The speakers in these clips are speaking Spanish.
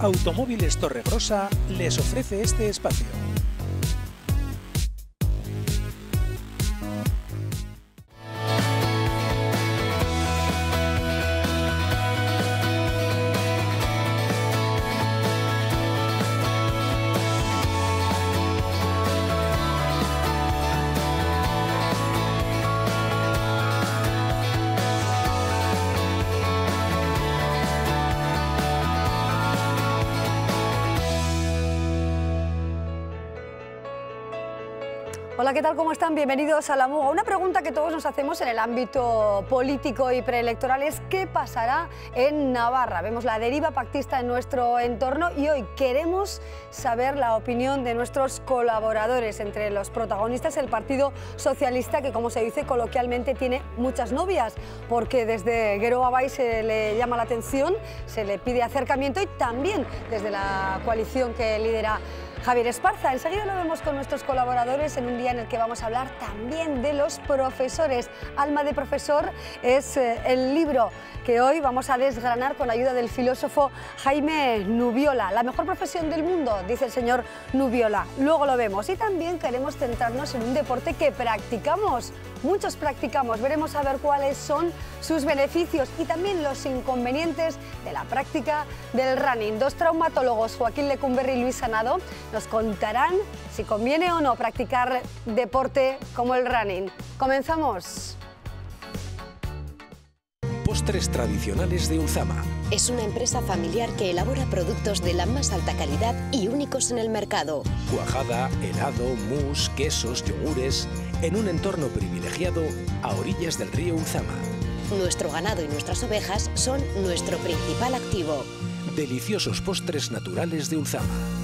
Automóviles Torrebrosa les ofrece este espacio. ¿qué tal? ¿Cómo están? Bienvenidos a La Muga. Una pregunta que todos nos hacemos en el ámbito político y preelectoral es ¿qué pasará en Navarra? Vemos la deriva pactista en nuestro entorno y hoy queremos saber la opinión de nuestros colaboradores. Entre los protagonistas el Partido Socialista, que como se dice coloquialmente tiene muchas novias, porque desde Gueroba Bay se le llama la atención, se le pide acercamiento y también desde la coalición que lidera Javier Esparza. Enseguida lo vemos con nuestros colaboradores en un día en el que vamos a hablar también de los profesores. Alma de profesor es eh, el libro que hoy vamos a desgranar con ayuda del filósofo Jaime Nubiola. La mejor profesión del mundo, dice el señor Nubiola. Luego lo vemos. Y también queremos centrarnos en un deporte que practicamos muchos practicamos. Veremos a ver cuáles son sus beneficios y también los inconvenientes de la práctica del running. Dos traumatólogos, Joaquín Lecumberri y Luis Sanado, nos contarán si conviene o no practicar deporte como el running. Comenzamos postres tradicionales de Uzama. Es una empresa familiar que elabora productos de la más alta calidad y únicos en el mercado. Cuajada, helado, mousse, quesos, yogures, en un entorno privilegiado a orillas del río Uzama. Nuestro ganado y nuestras ovejas son nuestro principal activo. Deliciosos postres naturales de Uzama.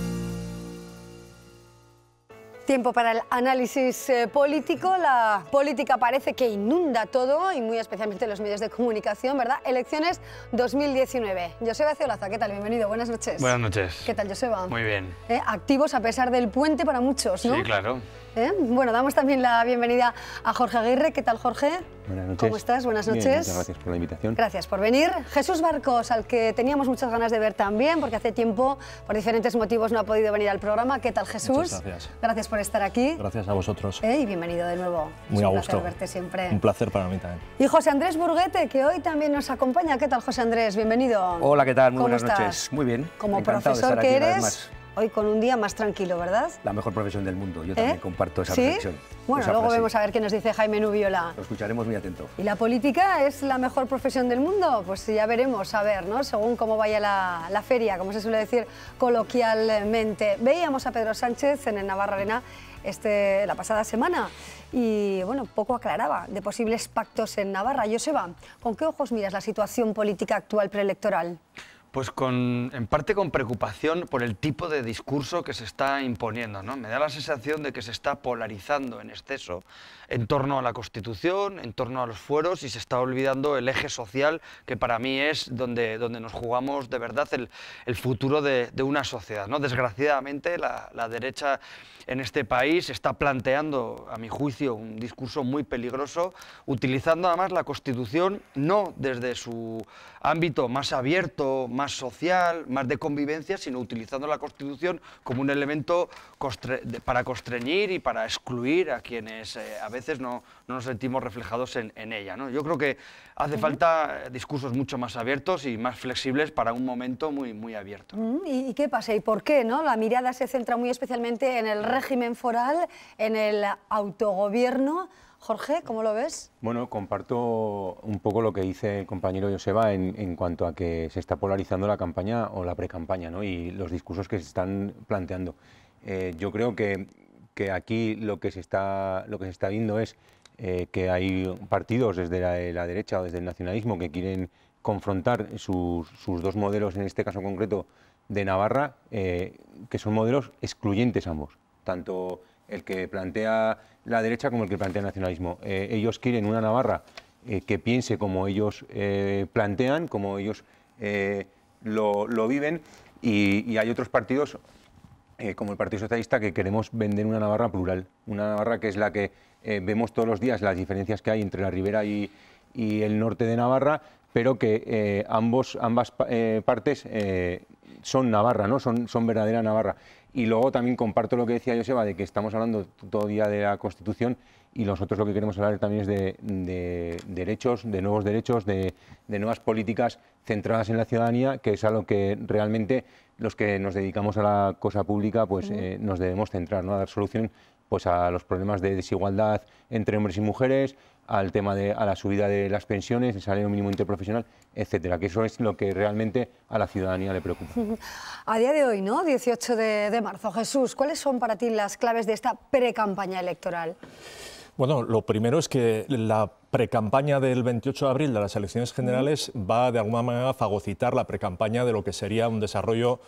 Tiempo para el análisis eh, político. La política parece que inunda todo y muy especialmente los medios de comunicación, ¿verdad? Elecciones 2019. Joseba Ciolaza, ¿qué tal? Bienvenido, buenas noches. Buenas noches. ¿Qué tal, Joseba? Muy bien. Eh, activos a pesar del puente para muchos, ¿no? Sí, claro. ¿Eh? Bueno, damos también la bienvenida a Jorge Aguirre. ¿Qué tal, Jorge? Buenas noches. ¿Cómo estás? Buenas noches. muchas gracias por la invitación. Gracias por venir. Jesús Barcos, al que teníamos muchas ganas de ver también, porque hace tiempo, por diferentes motivos, no ha podido venir al programa. ¿Qué tal, Jesús? gracias. Gracias por estar aquí. Gracias a vosotros. ¿Eh? Y bienvenido de nuevo. Muy a gusto. placer verte siempre. Un placer para mí también. Y José Andrés Burguete, que hoy también nos acompaña. ¿Qué tal, José Andrés? Bienvenido. Hola, ¿qué tal? Muy buenas noches. Muy bien. Como profesor que eres hoy con un día más tranquilo, ¿verdad? La mejor profesión del mundo, yo también ¿Eh? comparto esa ¿Sí? Bueno, luego vemos a ver qué nos dice Jaime Nubiola. Lo escucharemos muy atento. ¿Y la política es la mejor profesión del mundo? Pues ya veremos, a ver, ¿no? Según cómo vaya la, feria, como se suele decir coloquialmente. Veíamos a Pedro Sánchez en el Navarra Arena este, la pasada semana y bueno, poco aclaraba de posibles pactos en Navarra. Joseba, ¿con qué ojos miras la situación política actual preelectoral? Pues con, en parte con preocupación por el tipo de discurso que se está imponiendo. ¿no? Me da la sensación de que se está polarizando en exceso en torno a la Constitución, en torno a los fueros y se está olvidando el eje social que para mí es donde, donde nos jugamos de verdad el, futuro de, una sociedad. ¿no? Desgraciadamente la, la derecha en este país está planteando, a mi juicio, un discurso muy peligroso, utilizando además la Constitución no desde su ámbito más abierto, más social, más de convivencia, sino utilizando la Constitución como un elemento para constreñir y para excluir a quienes eh, a veces no, nos sentimos reflejados en, ella. Yo creo que hace falta discursos mucho más abiertos y más flexibles para un momento muy, muy abierto. ¿Y qué pasa? ¿Y por qué? No? La mirada se centra muy especialmente en el régimen foral, en el autogobierno. Jorge, ¿cómo lo ves? Bueno, comparto un poco lo que dice el compañero Joseba en, cuanto a que se está polarizando la campaña o la precampaña ¿no? y los discursos que se están planteando. Eh, yo creo que, que, aquí lo que se está, lo que se está viendo es eh, que hay partidos desde la, derecha o desde el nacionalismo que quieren confrontar sus, dos modelos, en este caso concreto de Navarra, eh, que son modelos excluyentes ambos, tanto el que plantea la derecha como el que plantea el nacionalismo. Eh, ellos quieren una Navarra eh, que piense como ellos eh, plantean, como ellos lo, viven, y, hay otros partidos, como el Partido Socialista, que queremos vender una Navarra plural, una Navarra que es la que vemos todos los días las diferencias que hay entre la Ribera y, el norte de Navarra, pero que ambos, ambas partes son Navarra, ¿no? Son, verdadera Navarra. Y luego también comparto lo que decía Joseba, de que estamos hablando todo día de la Constitución y nosotros lo que queremos hablar también es de, derechos, de nuevos derechos, de, nuevas políticas centradas en la ciudadanía, que es a lo que realmente los que nos dedicamos a la cosa pública pues, eh, nos debemos centrar, ¿no? a dar solución pues, a los problemas de desigualdad entre hombres y mujeres, al tema de a la subida de las pensiones, el salario mínimo interprofesional, etcétera, que eso es lo que realmente a la ciudadanía le preocupa. A día de hoy, ¿no? 18 de, marzo. Jesús, ¿cuáles son para ti las claves de esta pre campaña electoral? Bueno, lo primero es que la precampaña del 28 de abril de las elecciones generales va de alguna manera a fagocitar la precampaña de lo que sería un desarrollo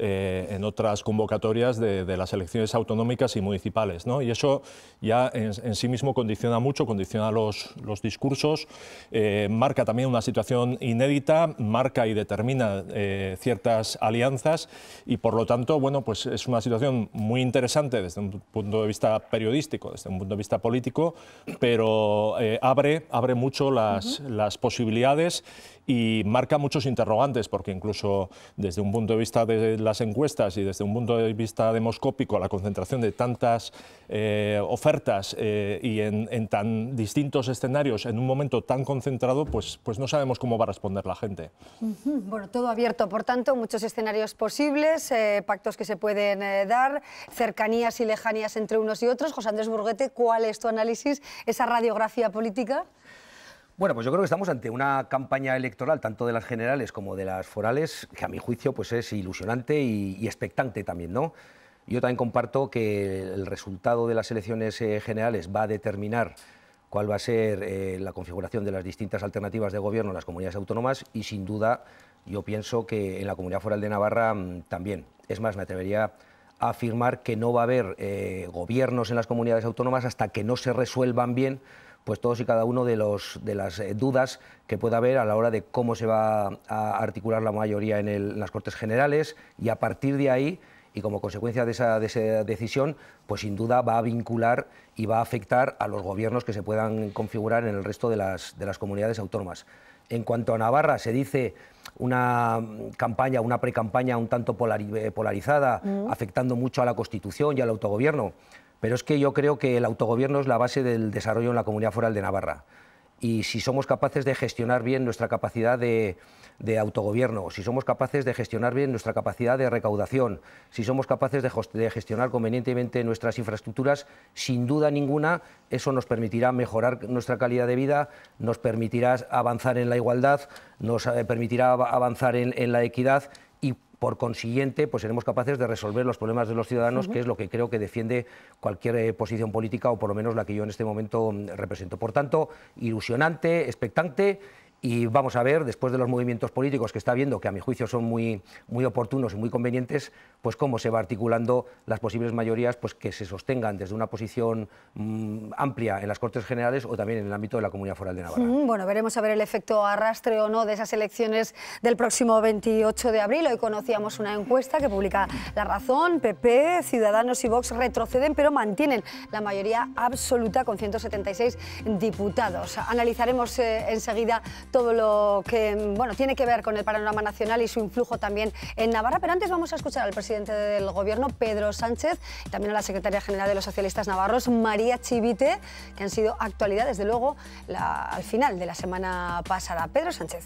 eh, en otras convocatorias de, las elecciones autonómicas y municipales. ¿no? Y eso ya en, sí mismo condiciona mucho, condiciona los, los discursos, eh, marca también una situación inédita, marca y determina eh, ciertas alianzas y por lo tanto bueno, pues es una situación muy interesante desde un punto de vista periodístico, desde un punto de vista político, pero abre abre, mucho las posibilidades y marca muchos interrogantes, porque incluso desde un punto de vista de las encuestas y desde un punto de vista demoscópico, la concentración de tantas eh, ofertas eh, y en, tan distintos escenarios en un momento tan concentrado, pues, pues no sabemos cómo va a responder la gente. Bueno, todo abierto, por tanto, muchos escenarios posibles, eh, pactos que se pueden dar, cercanías y lejanías entre unos y otros. José Andrés Burguete, ¿cuál es tu análisis, esa radiografía política? Bueno, pues yo creo que estamos ante una campaña electoral, tanto de las generales como de las forales, que a mi juicio pues es ilusionante y, expectante también, ¿no? Yo también comparto que el resultado de las elecciones eh, generales va a determinar cuál va a ser eh, la configuración de las distintas alternativas de gobierno en las comunidades autónomas y sin duda yo pienso que en la comunidad foral de Navarra mm, también. Es más, me atrevería a afirmar que no va a haber eh, gobiernos en las comunidades autónomas hasta que no se resuelvan bien pues todos y cada uno de, los, de las eh, dudas que pueda haber a la hora de cómo se va a articular la mayoría en, las Cortes Generales y a partir de ahí y como consecuencia de esa, decisión, pues sin duda va a vincular y va a afectar a los gobiernos que se puedan configurar en el resto de las, comunidades autónomas. En cuanto a Navarra, se dice una campaña, una precampaña un tanto eh, polarizada, mm. afectando mucho a la Constitución y al autogobierno. Pero es que yo creo que el autogobierno es la base del desarrollo en la Comunidad Foral de Navarra. Y si somos capaces de gestionar bien nuestra capacidad de, autogobierno, si somos capaces de gestionar bien nuestra capacidad de recaudación, si somos capaces de, gestionar convenientemente nuestras infraestructuras, sin duda ninguna eso nos permitirá mejorar nuestra calidad de vida, nos permitirá avanzar en la igualdad, nos eh, permitirá avanzar en la equidad por consiguiente, pues seremos capaces de resolver los problemas de los ciudadanos, que es lo que creo que defiende cualquier eh, posición política, o por lo menos la que yo en este momento mm, represento. Por tanto, ilusionante, expectante y vamos a ver, después de los movimientos políticos que está viendo, que a mi juicio son muy, muy oportunos y muy convenientes, pues cómo se va articulando las posibles mayorías pues que se sostengan desde una posición mm, amplia en las Cortes Generales o también en el ámbito de la Comunidad Foral de Navarra. Mm, bueno, veremos a ver el efecto arrastre o no de esas elecciones del próximo 28 de abril. Hoy conocíamos una encuesta que publica La Razón, PP, Ciudadanos y Vox retroceden pero mantienen la mayoría absoluta con 176 diputados. Analizaremos eh, enseguida todo lo que bueno, tiene que ver con el panorama nacional y su influjo también en Navarra. Pero antes vamos a escuchar al presidente del Gobierno, Pedro Sánchez, y también a la secretaria general de los socialistas navarros, María Chivite, que han sido actualidad, desde luego, al final de la semana pasada. Pedro Sánchez.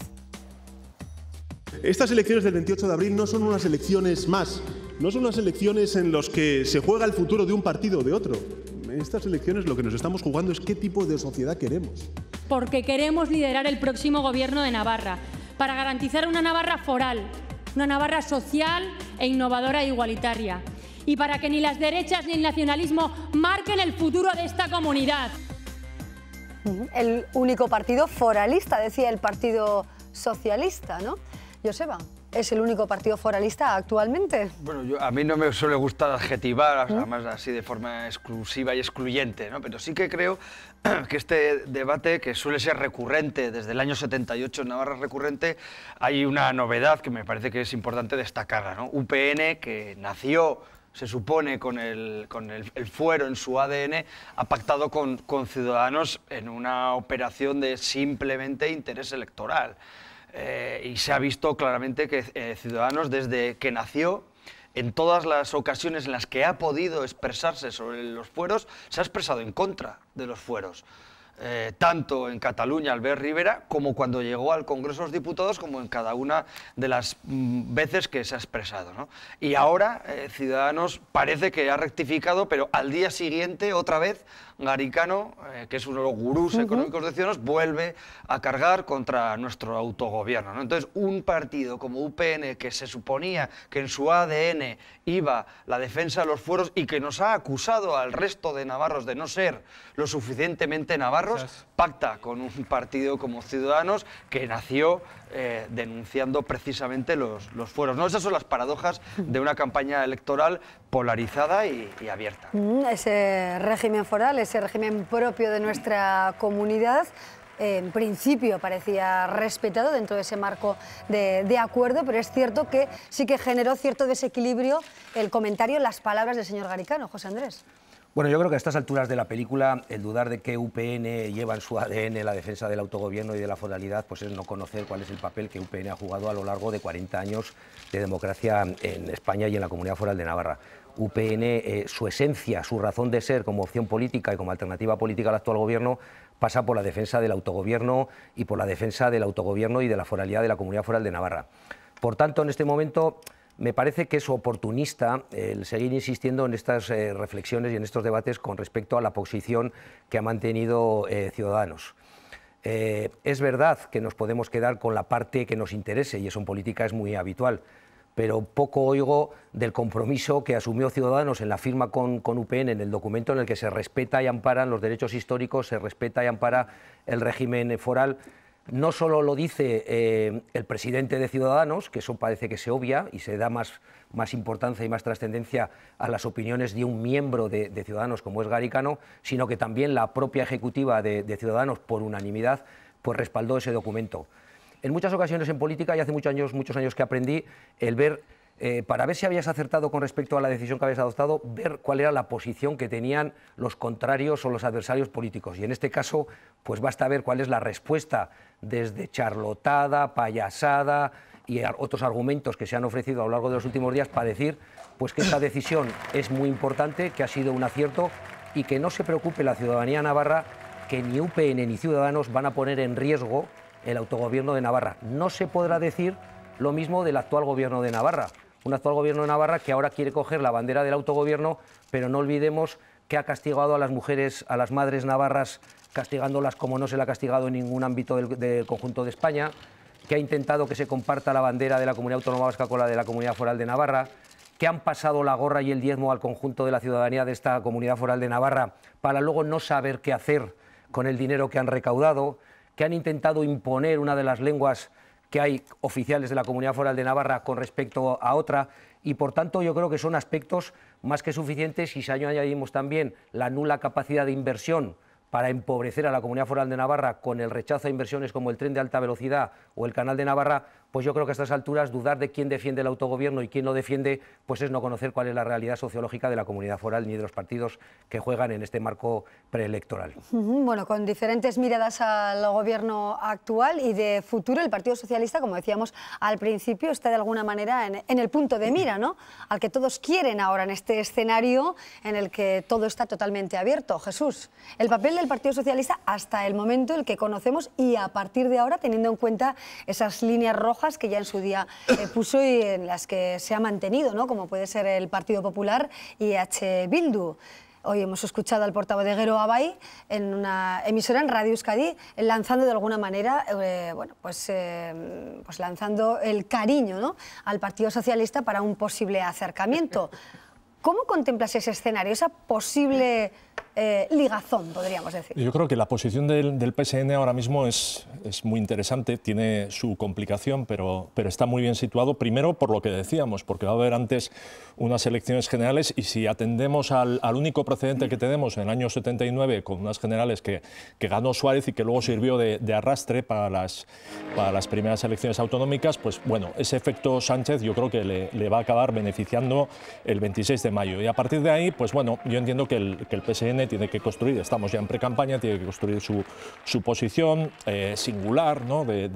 Estas elecciones del 28 de abril no son unas elecciones más, no son unas elecciones en las que se juega el futuro de un partido o de otro. En estas elecciones lo que nos estamos jugando es qué tipo de sociedad queremos. Porque queremos liderar el próximo gobierno de Navarra, para garantizar una Navarra foral, una Navarra social e innovadora e igualitaria, y para que ni las derechas ni el nacionalismo marquen el futuro de esta comunidad. El único partido foralista, decía el Partido Socialista, ¿no? Joseba es el único partido foralista actualmente. Bueno, a mí no me suele gustar adjetivar, además así de forma exclusiva y excluyente, ¿no? pero sí que creo que este debate, que suele ser recurrente desde el año 78 en Navarra recurrente, hay una novedad que me parece que es importante destacarla. ¿no? UPN, que nació se supone, con, el, con fuero en su ADN, ha pactado con, con Ciudadanos en una operación de simplemente interés electoral. Eh, y se ha visto claramente que eh, Ciudadanos desde que nació en todas las ocasiones en las que ha podido expresarse sobre los fueros, se ha expresado en contra de los fueros. Eh, tanto en Cataluña, Albert Rivera, como cuando llegó al Congreso de los Diputados, como en cada una de las mm, veces que se ha expresado. Y ahora Ciudadanos parece que ha rectificado, pero al día siguiente otra vez Garicano, eh, que es uno de los gurús económicos de Ciudadanos, vuelve a cargar contra nuestro autogobierno. Entonces, un partido como UPN, que se suponía que en su ADN iba la defensa de los fueros y que nos ha acusado al resto de navarros de no ser lo suficientemente navarros, pacta con un partido como Ciudadanos que nació eh, denunciando precisamente los, los fueros. ¿no? Esas son las paradojas de una campaña electoral polarizada y, abierta. Mm, ese régimen foral, ese régimen propio de nuestra comunidad, en principio parecía respetado dentro de ese marco de, de, acuerdo, pero es cierto que sí que generó cierto desequilibrio el comentario, las palabras del señor Garicano, José Andrés. Bueno, yo creo que a estas alturas de la película, el dudar de que UPN lleva en su ADN la defensa del autogobierno y de la foralidad, pues es no conocer cuál es el papel que UPN ha jugado a lo largo de 40 años de democracia en España y en la comunidad foral de Navarra. UPN, eh, su esencia, su razón de ser como opción política y como alternativa política al actual gobierno, pasa por la defensa del autogobierno y por la defensa del autogobierno y de la foralidad de la comunidad foral de Navarra. Por tanto, en este momento me parece que es oportunista el seguir insistiendo en estas eh, reflexiones y en estos debates con respecto a la posición que ha mantenido eh, Ciudadanos. Eh, es verdad que nos podemos quedar con la parte que nos interese, y eso en política es muy habitual, pero poco oigo del compromiso que asumió Ciudadanos en la firma con, con, UPN, en el documento en el que se respeta y amparan los derechos históricos, se respeta y ampara el régimen foral no solo lo dice eh, el presidente de Ciudadanos, que eso parece que se obvia y se da más, importancia y más trascendencia a las opiniones de un miembro de, Ciudadanos como es Garicano, sino que también la propia ejecutiva de, Ciudadanos, por unanimidad, pues respaldó ese documento. En muchas ocasiones en política, y hace muchos años, muchos años que aprendí, el ver eh, para ver si habías acertado con respecto a la decisión que habías adoptado, ver cuál era la posición que tenían los contrarios o los adversarios políticos. Y en este caso, pues basta ver cuál es la respuesta desde charlotada, payasada y otros argumentos que se han ofrecido a lo largo de los últimos días para decir pues que esta decisión es muy importante, que ha sido un acierto y que no se preocupe la ciudadanía navarra que ni UPN ni Ciudadanos van a poner en riesgo el autogobierno de Navarra. No se podrá decir lo mismo del actual gobierno de Navarra un actual gobierno de Navarra que ahora quiere coger la bandera del autogobierno, pero no olvidemos que ha castigado a las mujeres, a las madres navarras, castigándolas como no se la ha castigado en ningún ámbito del, conjunto de España, que ha intentado que se comparta la bandera de la comunidad autónoma vasca con la de la comunidad foral de Navarra, que han pasado la gorra y el diezmo al conjunto de la ciudadanía de esta comunidad foral de Navarra para luego no saber qué hacer con el dinero que han recaudado, que han intentado imponer una de las lenguas que hay oficiales de la Comunidad Foral de Navarra con respecto a otra y por tanto yo creo que son aspectos más que suficientes y si añadimos también la nula capacidad de inversión para empobrecer a la Comunidad Foral de Navarra con el rechazo a inversiones como el tren de alta velocidad o el Canal de Navarra, pues yo creo que a estas alturas dudar de quién defiende el autogobierno y quién lo defiende, pues es no conocer cuál es la realidad sociológica de la comunidad foral ni de los partidos que juegan en este marco preelectoral. Bueno, con diferentes miradas al gobierno actual y de futuro, el Partido Socialista, como decíamos al principio, está de alguna manera en, en el punto de mira, ¿no? Al que todos quieren ahora en este escenario en el que todo está totalmente abierto. Jesús, el papel del Partido Socialista hasta el momento, el que conocemos y a partir de ahora, teniendo en cuenta esas líneas rojas que ya en su día eh, puso y en las que se ha mantenido, como puede ser el Partido Popular y H. Bildu. Hoy hemos escuchado al portavoz de guero Abay en una emisora en Radio Euskadi lanzando de alguna manera, eh, bueno, pues, eh, pues lanzando el cariño al Partido Socialista para un posible acercamiento. ¿Cómo contemplas ese escenario, esa posible eh, ligazón, podríamos decir. Yo creo que la posición del, PSN ahora mismo es, es, muy interesante, tiene su complicación, pero, pero está muy bien situado, primero por lo que decíamos, porque va a haber antes unas elecciones generales y si atendemos al, único precedente que tenemos en el año 79 con unas generales que, que ganó Suárez y que luego sirvió de, arrastre para las, para las primeras elecciones autonómicas, pues bueno, ese efecto Sánchez yo creo que le, le va a acabar beneficiando el 26 de mayo. Y a partir de ahí, pues bueno, yo entiendo que el, que el PSN tiene, que construir, estamos ya en pre-campaña, tiene que construir su, su posición eh, singular ¿no? de,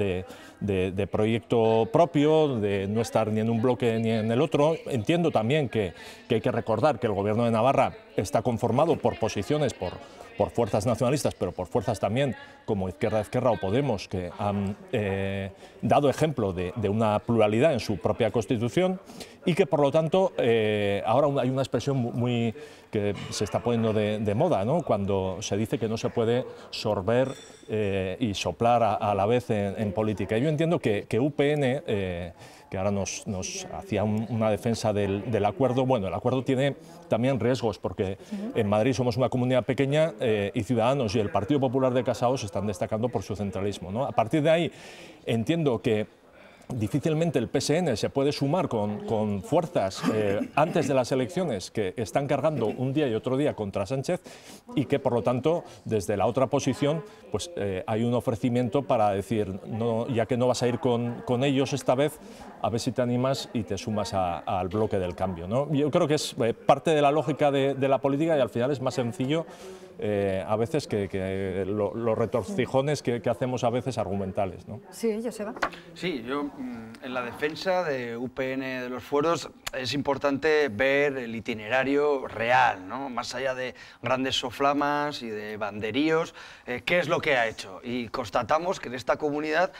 de, proyecto propio, de no estar ni en un bloque ni en el otro. Entiendo también que, que hay que recordar que el Gobierno de Navarra está conformado por posiciones, por, por fuerzas nacionalistas, pero por fuerzas también como Izquierda Izquierda o Podemos, que han eh, dado ejemplo de, una pluralidad en su propia Constitución y que, por lo tanto, eh, ahora hay una expresión muy que se está poniendo de, de moda, ¿no? cuando se dice que no se puede sorber eh, y soplar a, la vez en, política. yo entiendo que, UPN, eh, que ahora nos, hacía una defensa del, acuerdo, bueno, el acuerdo tiene también riesgos, porque en Madrid somos una comunidad pequeña eh, y Ciudadanos y el Partido Popular de se están destacando por su centralismo. ¿no? A partir de ahí, entiendo que difícilmente el PSN se puede sumar con, fuerzas eh, antes de las elecciones que están cargando un día y otro día contra Sánchez y que por lo tanto desde la otra posición pues eh, hay un ofrecimiento para decir no, ya que no vas a ir con, ellos esta vez a ver si te animas y te sumas al bloque del cambio. ¿no? Yo creo que es eh, parte de la lógica de, la política y al final es más sencillo a veces que, los retorcijones que, hacemos a veces argumentales. ¿no? Sí, Joseba. Sí, yo Mm, en la defensa de UPN de los fueros es importante ver el itinerario real, ¿no? más allá de grandes soflamas y de banderíos, eh, qué es lo que ha hecho. Y constatamos que en esta comunidad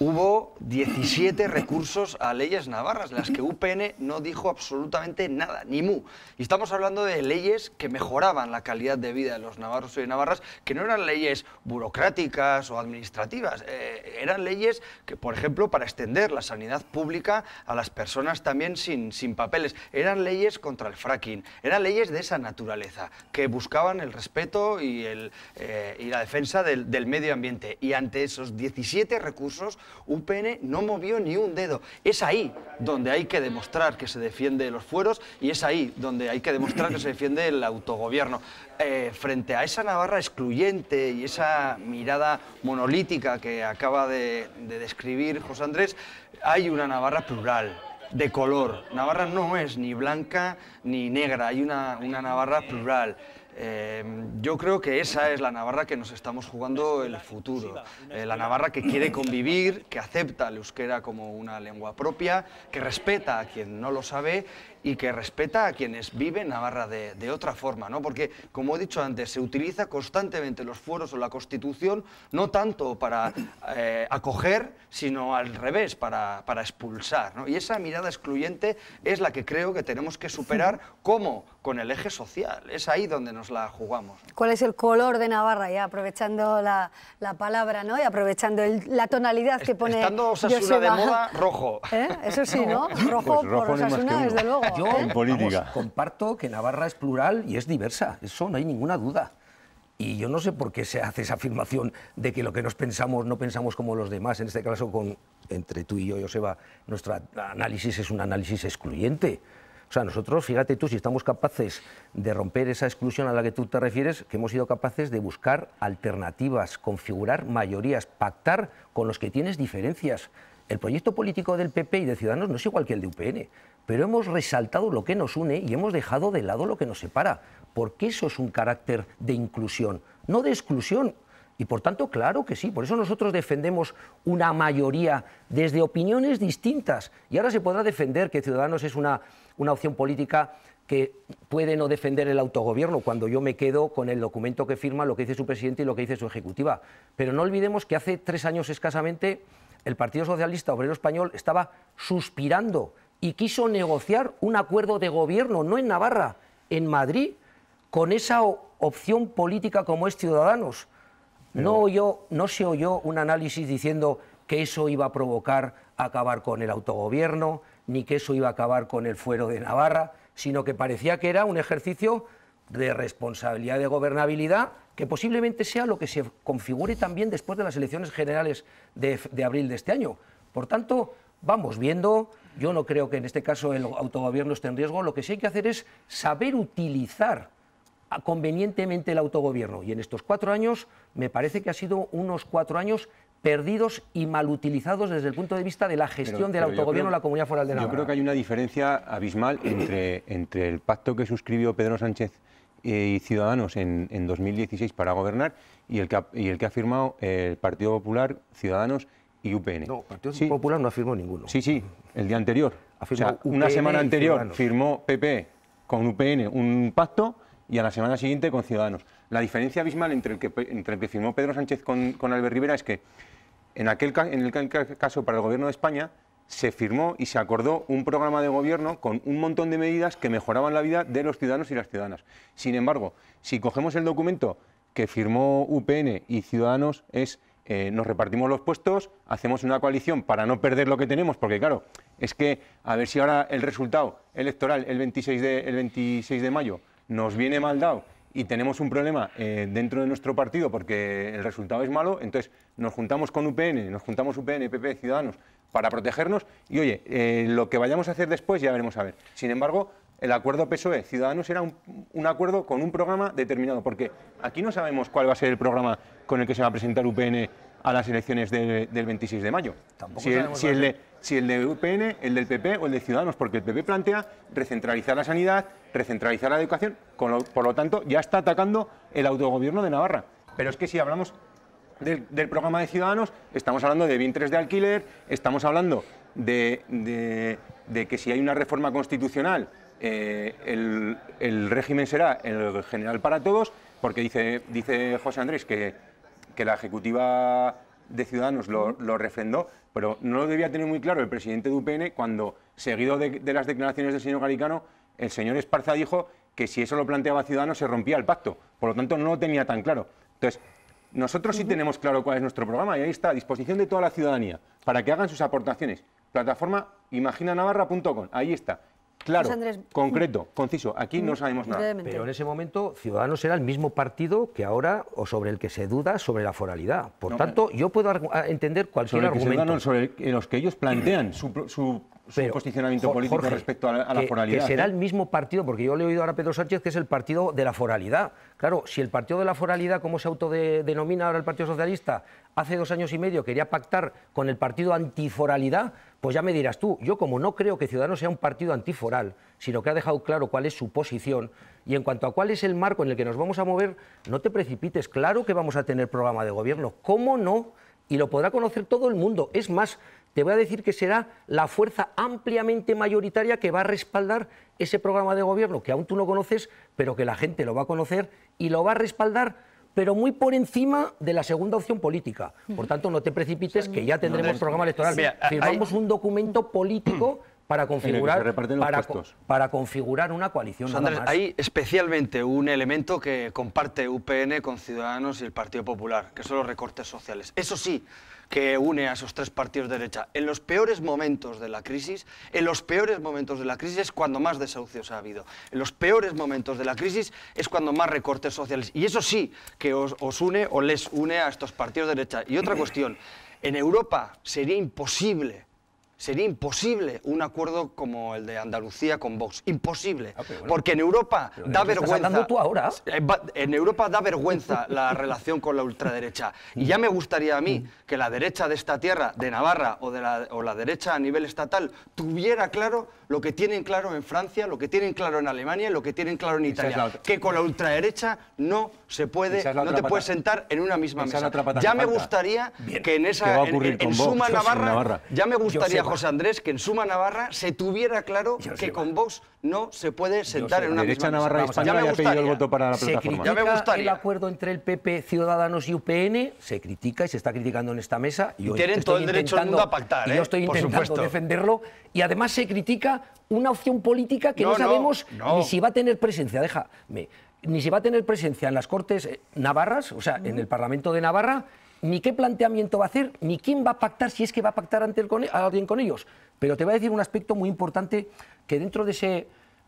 hubo 17 recursos a leyes navarras, las que UPN no dijo absolutamente nada, ni mu. Y estamos hablando de leyes que mejoraban la calidad de vida de los navarros y de navarras, que no eran leyes burocráticas o administrativas, eh, eran leyes que, por ejemplo, para extender la sanidad pública a las personas también sin, papeles, eran leyes contra el fracking, eran leyes de esa naturaleza, que buscaban el respeto y, el, eh, y la defensa del, del medio ambiente. Y ante esos 17 recursos, UPN no movió ni un dedo. Es ahí donde hay que demostrar que se defiende los fueros y es ahí donde hay que demostrar que se defiende el autogobierno. Eh, frente a esa Navarra excluyente y esa mirada monolítica que acaba de, describir José Andrés, hay una Navarra plural, de color. Navarra no es ni blanca ni negra, hay una Navarra plural. Em, yo creo que esa es la Navarra que nos estamos jugando el futuro. Eh, la Navarra que quiere convivir, que acepta el euskera como una lengua propia, que respeta a quien no lo sabe y que respeta a quienes viven Navarra de, de, otra forma, ¿no? Porque, como he dicho antes, se utiliza constantemente los fueros o la Constitución no tanto para eh, acoger, sino al revés, para, para expulsar, ¿no? Y esa mirada excluyente es la que creo que tenemos que superar, ¿cómo? con el eje social. Es ahí donde nos la jugamos. ¿Cuál es el color de Navarra? Ya aprovechando la, la palabra, ¿no? Y aprovechando el, la tonalidad que pone... Estando Osasuna de moda, rojo. ¿Eh? Eso sí, ¿no? Pues rojo por Osasuna, desde luego yo ¿Eh? comparto que Navarra es plural y es diversa, eso no hay ninguna duda. Y yo no sé por qué se hace esa afirmación de que lo que nos pensamos no pensamos como los demás. En este caso, con, entre tú y yo, Joseba, nuestro análisis es un análisis excluyente. O sea, nosotros, fíjate tú, si estamos capaces de romper esa exclusión a la que tú te refieres, que hemos sido capaces de buscar alternativas, configurar mayorías, pactar con los que tienes diferencias. El proyecto político del PP y de Ciudadanos no es igual que el de UPN pero hemos resaltado lo que nos une y hemos dejado de lado lo que nos separa, porque eso es un carácter de inclusión, no de exclusión. Y por tanto, claro que sí, por eso nosotros defendemos una mayoría desde opiniones distintas. Y ahora se podrá defender que Ciudadanos es una, opción política que puede no defender el autogobierno cuando yo me quedo con el documento que firma lo que dice su presidente y lo que dice su ejecutiva. Pero no olvidemos que hace tres años escasamente el Partido Socialista Obrero Español estaba suspirando y quiso negociar un acuerdo de gobierno, no en Navarra, en Madrid, con esa opción política como es Ciudadanos. No, no se oyó un análisis diciendo que eso iba a provocar acabar con el autogobierno, ni que eso iba a acabar con el fuero de Navarra, sino que parecía que era un ejercicio de responsabilidad de gobernabilidad que posiblemente sea lo que se configure también después de las elecciones generales de abril de este año. Por tanto, vamos viendo, yo no creo que en este caso el autogobierno esté en riesgo. Lo que sí hay que hacer es saber utilizar convenientemente el autogobierno. Y en estos cuatro años me parece que ha sido unos cuatro años perdidos y mal utilizados desde el punto de vista de la gestión del autogobierno en la Comunidad Foral de Navarra. Yo creo que hay una diferencia abismal entre, entre el pacto que suscribió Pedro Sánchez eh, y Ciudadanos en, 2016 para gobernar y el, que y el que ha firmado el Partido Popular, Ciudadanos y UPN. No, Partido Popular no ha firmado ninguno. Sí, sí, el día anterior. una semana anterior firmó PP con UPN un pacto y a la semana siguiente con Ciudadanos. La diferencia abismal entre el que, firmó Pedro Sánchez con, Albert Rivera es que en aquel en el caso para el Gobierno de España se firmó y se acordó un programa de gobierno con un montón de medidas que mejoraban la vida de los ciudadanos y las ciudadanas. Sin embargo, si cogemos el documento que firmó UPN y Ciudadanos, es eh, nos repartimos los puestos, hacemos una coalición para no perder lo que tenemos, porque claro, es que a ver si ahora el resultado electoral el 26 de, el de mayo nos viene mal dado y tenemos un problema eh, dentro de nuestro partido porque el resultado es malo, entonces nos juntamos con UPN, nos juntamos UPN, PP, Ciudadanos, para protegernos y oye, eh, lo que vayamos a hacer después ya veremos a ver. Sin embargo, el acuerdo PSOE-Ciudadanos era un, acuerdo con un programa determinado, porque aquí no sabemos cuál va a ser el programa con el que se va a presentar UPN a las elecciones del 26 de mayo. Tampoco si, el, si el, de, el de UPN, el del PP o el de Ciudadanos, porque el PP plantea recentralizar la sanidad, recentralizar la educación, por lo tanto ya está atacando el autogobierno de Navarra. Pero es que si hablamos del, programa de Ciudadanos, estamos hablando de vientres de alquiler, estamos hablando de, que si hay una reforma constitucional eh, el, régimen será el general para todos, porque dice, José Andrés que, la ejecutiva de Ciudadanos lo, refrendó, pero no lo debía tener muy claro el presidente de UPN cuando, seguido de, de las declaraciones del señor Garicano, el señor Esparza dijo que si eso lo planteaba Ciudadanos se rompía el pacto. Por lo tanto, no lo tenía tan claro. Entonces, nosotros sí tenemos claro cuál es nuestro programa y ahí está, a disposición de toda la ciudadanía, para que hagan sus aportaciones. Plataforma imaginanavarra.com, ahí está. Claro, concreto, mm. conciso. Aquí no mm, sabemos nada. Pero en ese momento Ciudadanos era el mismo partido que ahora o sobre el que se duda sobre la foralidad. Por tanto, yo puedo entender cualquier sobre argumento. Sobre los que ellos plantean su su posicionamiento político respecto a la, foralidad. Que será ¿eh? el mismo partido, porque yo le he oído ahora a Pedro Sánchez que es el partido de la foralidad. Claro, si el partido de la foralidad, como se autodenomina ahora el Partido Socialista, hace dos años y medio quería pactar con el partido antiforalidad, pues ya me dirás tú, yo como no creo que Ciudadanos sea un partido antiforal, sino que ha dejado claro cuál es su posición y en cuanto a cuál es el marco en el que nos vamos a mover, no te precipites, claro que vamos a tener programa de gobierno, ¿cómo no? Y lo podrá conocer todo el mundo. Es más, te voy a decir que será la fuerza ampliamente mayoritaria que va a respaldar ese programa de gobierno, que aún tú no conoces, pero que la gente lo va a conocer y lo va a respaldar pero muy por encima de la segunda opción política. Por tanto, no te precipites, que ya tendremos programa electoral. Firmamos un documento político para configurar, para, configurar una coalición. hay especialmente un elemento que comparte UPN con Ciudadanos y el Partido Popular, que son los recortes sociales. Eso sí, que une a esos tres partidos de derecha. En los peores momentos de la crisis, en los peores momentos de la crisis es cuando más desahucios ha habido. En los peores momentos de la crisis es cuando más recortes sociales. Y eso sí que os, os une o les une a estos partidos de derecha. Y otra cuestión, en Europa sería imposible Sería imposible un acuerdo como el de Andalucía con Vox. Imposible. Ah, porque en Europa da vergüenza. Estás tú ahora? Eh, en Europa da vergüenza la relación con la ultraderecha. Y mm. ya me gustaría a mí mm. que la derecha de esta tierra, de Navarra o, de la, derecha a nivel estatal, tuviera claro lo que tienen claro en Francia, lo que tienen claro en Alemania, lo que tienen claro en Italia. que con la ultraderecha no no te puedes sentar en una misma mesa. Ya me gustaría que en esa, en, Suma Navarra, ya me gustaría, José Andrés, que en Suma Navarra se tuviera claro que con Vox no se puede sentar en una misma Navarra mesa. ya, me pedido el voto para la plataforma. el acuerdo entre el PP, Ciudadanos y UPN, se critica y se está criticando en esta mesa. Y tienen todo el derecho del a pactar, Yo ¿eh? estoy intentando defenderlo. Y además se critica una opción política que no, sabemos ni si va a tener presencia. Déjame ni si va a tener presencia en las Cortes eh, Navarras, o sea, en el Parlamento de Navarra, ni qué planteamiento va a hacer, ni quién va a pactar, si es que va a pactar ante alguien con ellos. Pero te voy a decir un aspecto muy importante que dentro de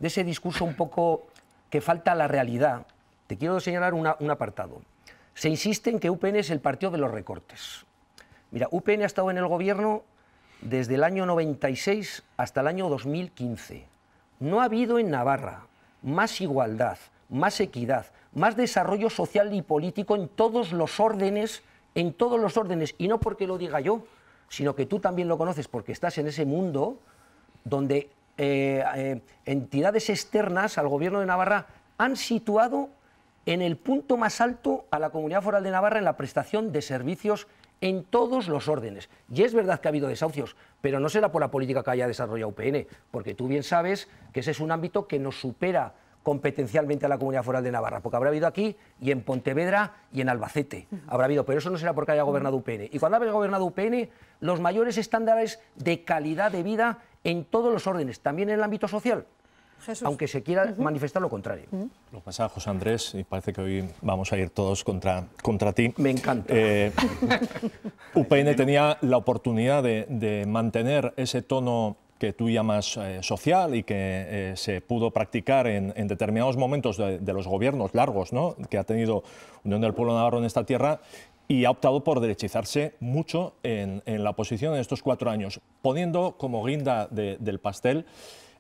ese, discurso un poco que falta la realidad, te quiero señalar un apartado. Se insiste en que UPN es el partido de los recortes. Mira, UPN ha estado en el gobierno desde el año 96 hasta el año 2015. No ha habido en Navarra más igualdad, más equidad, más desarrollo social y político en todos los órdenes, en todos los órdenes, y no porque lo diga yo, sino que tú también lo conoces porque estás en ese mundo donde eh, eh, entidades externas al gobierno de Navarra han situado en el punto más alto a la comunidad foral de Navarra en la prestación de servicios en todos los órdenes. Y es verdad que ha habido desahucios, pero no será por la política que haya desarrollado UPN, porque tú bien sabes que ese es un ámbito que nos supera competencialmente a la Comunidad Foral de Navarra, porque habrá habido aquí y en Pontevedra y en Albacete. Habrá habido, pero eso no será porque haya gobernado UPN. Y cuando haya gobernado UPN, los mayores estándares de calidad de vida en todos los órdenes, también en el ámbito social. Aunque se quiera manifestar lo contrario. Lo pasa, José Andrés, y parece que hoy vamos a ir todos contra, contra ti. Me encanta. Eh, UPN tenía la oportunidad de mantener ese tono que tú llamas eh, social y que eh, se pudo practicar en, determinados momentos de, los gobiernos largos ¿no? que ha tenido Unión del Pueblo Navarro en esta tierra y ha optado por derechizarse mucho en, la oposición en estos cuatro años, poniendo como guinda del pastel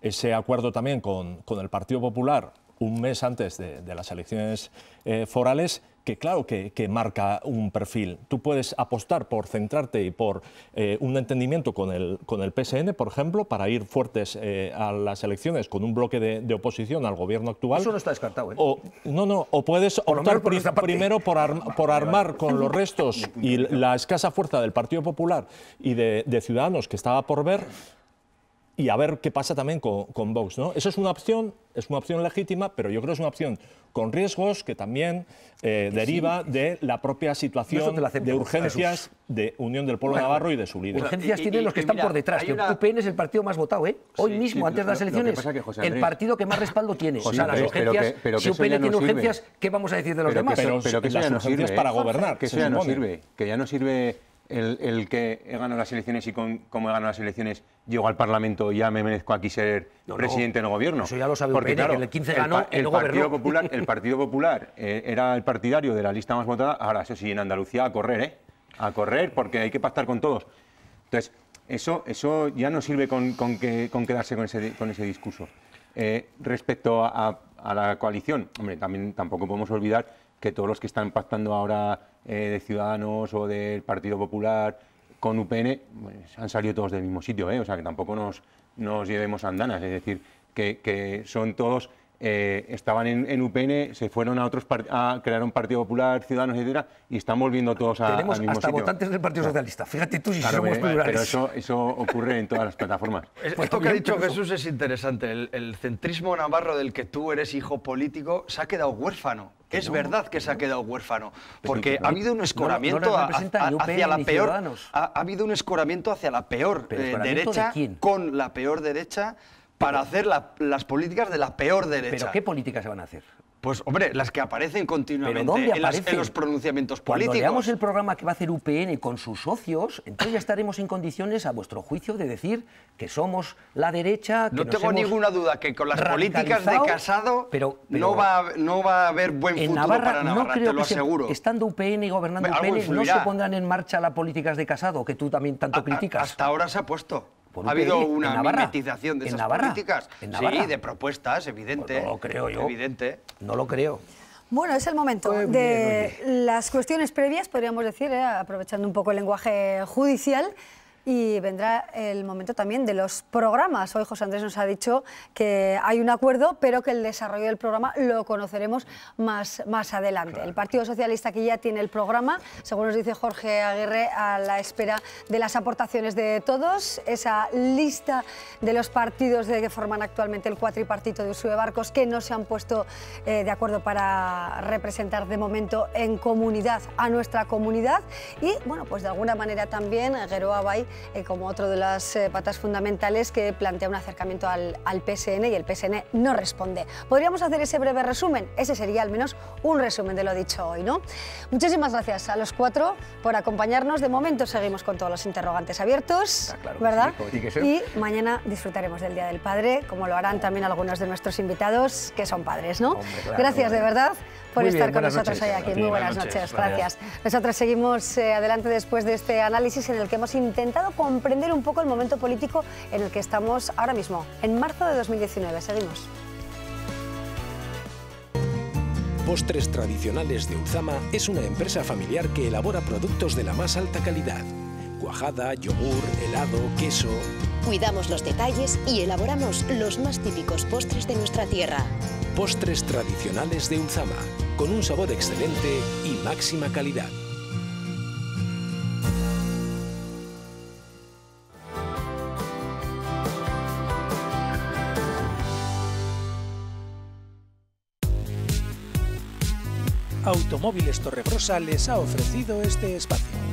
ese acuerdo también con, el Partido Popular un mes antes de, las elecciones eh, forales que claro que, marca un perfil. Tú puedes apostar por centrarte y por eh, un entendimiento con el, con el PSN, por ejemplo, para ir fuertes eh, a las elecciones con un bloque de, oposición al gobierno actual. Eso no está descartado. ¿eh? no, no, o puedes optar primero por, por armar con los restos y la escasa fuerza del Partido Popular y de Ciudadanos que estaba por ver y a ver qué pasa también con, Vox. ¿no? Eso es una opción, es una opción legítima, pero yo creo que es una opción con riesgos que también eh, deriva de la propia situación de urgencias de Unión del Pueblo Navarro y de su líder. Urgencias tienen los que están por detrás, que UPN es el partido más votado, ¿eh? Hoy mismo, antes de las elecciones, el partido que más respaldo tiene. o sea, las urgencias, si UPN tiene urgencias, ¿qué vamos a decir de los demás? pero, las urgencias para gobernar. Que eso no sirve, que ya no sirve el, que he ganado las elecciones y como he ganado las elecciones llego al Parlamento y ya me merezco aquí ser presidente no, del gobierno. Eso ya lo sabe Porque, el 15 ganó, el, el, Partido Popular, El eh, Partido Popular era el partidario de la lista más votada, ahora eso sí, en Andalucía a correr, ¿eh? A correr porque hay que pactar con todos. Entonces, eso, eso ya no sirve con, quedarse con ese, con ese discurso. Eh, respecto a, la coalición, hombre, también tampoco podemos olvidar que todos los que están pactando ahora eh, de Ciudadanos o del Partido Popular con UPN, pues, han salido todos del mismo sitio, ¿eh? o sea que tampoco nos, nos llevemos andanas, es decir, que, que son todos eh, estaban en, UPN, se fueron a otros a crear un Partido Popular, Ciudadanos, etcétera, y están volviendo todos a, Tenemos hasta votantes del Partido Socialista. Fíjate tú si somos eh, plurales. Pero eso, ocurre en todas las plataformas. Pues esto que ha dicho Jesús es interesante. El, centrismo navarro del que tú eres hijo político se ha quedado huérfano. es verdad que se ha quedado huérfano, porque ha habido un escoramiento hacia la peor, ha, habido un escoramiento hacia la peor derecha con la peor derecha para hacer las políticas de la peor derecha. ¿Pero qué políticas se van a hacer? Pues, hombre, las que aparecen continuamente en, los pronunciamientos Cuando políticos. veamos el programa que va a hacer UPN con sus socios, entonces ya estaremos en condiciones, a vuestro juicio, de decir que somos la derecha. que No tengo ninguna duda que con las políticas de Casado pero- no, va, a- no va a haber buen En futuro Navarra para Navarra, no creo lo que estando UPN y gobernando UPN no se pondrán en marcha las políticas de Casado que tú también tanto criticas. hasta ahora se ha puesto ha habido una ¿En de esas políticas. Sí, de propuestas, evidente. Pues no lo creo yo. Evidente. No lo creo. Bueno, es el momento pues de las cuestiones previas, podríamos decir, eh, aprovechando un poco el lenguaje judicial y vendrá el momento también de los programas. Hoy José Andrés nos ha dicho que hay un acuerdo, pero que el desarrollo del programa lo conoceremos más, más adelante. El Partido Socialista que ya tiene el programa, según nos dice Jorge Aguirre, a la espera de las aportaciones de todos, esa lista de los partidos de que forman actualmente el cuatripartito de Usue Barcos que no se han puesto eh, de acuerdo para representar de momento en comunidad a nuestra comunidad y bueno, pues de alguna manera también Geroa Bay eh, como otro de las eh, patas fundamentales que plantea un acercamiento al, PSN y el PSN no responde. Podríamos hacer ese breve resumen, ese sería al menos un resumen de lo dicho hoy, ¿no? Muchísimas gracias a los cuatro por acompañarnos. De momento seguimos con todos los interrogantes abiertos, ah, ¿verdad? Y mañana disfrutaremos del Día del Padre, como lo harán también algunos de nuestros invitados que son padres, ¿no? gracias de verdad por estar con nosotros hoy aquí. Muy buenas, noches, Gracias. Nosotros seguimos eh, adelante después de este análisis en el que hemos intentado comprender un poco el momento político en el que estamos ahora mismo, en marzo de 2019. Seguimos. Postres Tradicionales de Uzama es una empresa familiar que elabora productos de la más alta calidad. Cuajada, yogur, helado, queso. Cuidamos los detalles y elaboramos los más típicos postres de nuestra tierra. Postres Tradicionales de Uzama, con un sabor excelente y máxima calidad. Móviles Torrebrosa les ha ofrecido este espacio.